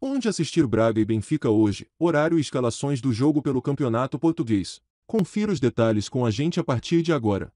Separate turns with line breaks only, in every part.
Onde assistir Braga e Benfica hoje, horário e escalações do jogo pelo Campeonato Português. Confira os detalhes com a gente a partir de agora.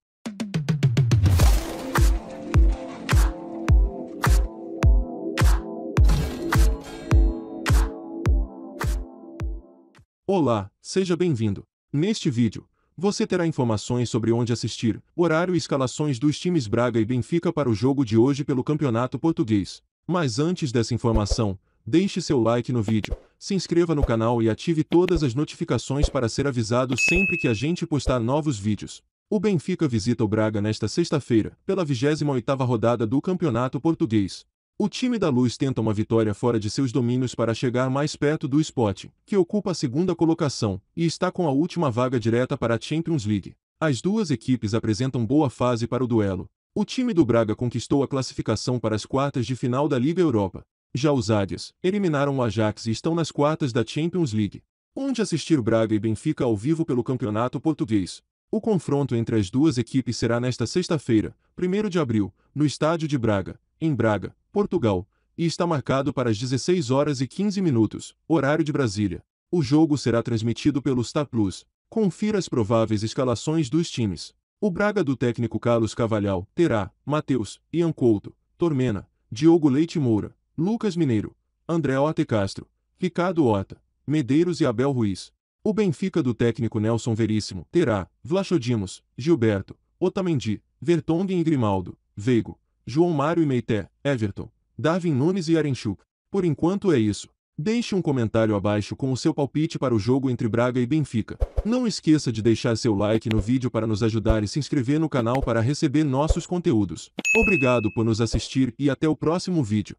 Olá, seja bem-vindo. Neste vídeo, você terá informações sobre onde assistir, horário e escalações dos times Braga e Benfica para o jogo de hoje pelo Campeonato Português. Mas antes dessa informação, deixe seu like no vídeo, se inscreva no canal e ative todas as notificações para ser avisado sempre que a gente postar novos vídeos. O Benfica visita o Braga nesta sexta-feira, pela 28ª rodada do Campeonato Português. O time da Luz tenta uma vitória fora de seus domínios para chegar mais perto do spot que ocupa a segunda colocação e está com a última vaga direta para a Champions League. As duas equipes apresentam boa fase para o duelo. O time do Braga conquistou a classificação para as quartas de final da Liga Europa, já os Águias eliminaram o Ajax e estão nas quartas da Champions League, onde assistir Braga e Benfica ao vivo pelo Campeonato Português. O confronto entre as duas equipes será nesta sexta-feira, 1 de abril, no estádio de Braga, em Braga, Portugal, e está marcado para as 16 horas e 15 minutos, horário de Brasília. O jogo será transmitido pelo Star Plus. Confira as prováveis escalações dos times. O Braga do técnico Carlos Cavalhal terá Matheus, Ian Couto, Tormena, Diogo Leite Moura, Lucas Mineiro, André Ote Castro, Ricardo Ota, Medeiros e Abel Ruiz. O Benfica do técnico Nelson Veríssimo terá Vlachodimos, Gilberto, Otamendi, Vertonghen e Grimaldo, Veigo, João Mário e Meité, Everton, Darwin Nunes e Arenchuk. Por enquanto é isso. Deixe um comentário abaixo com o seu palpite para o jogo entre Braga e Benfica. Não esqueça de deixar seu like no vídeo para nos ajudar e se inscrever no canal para receber nossos conteúdos. Obrigado por nos assistir e até o próximo vídeo.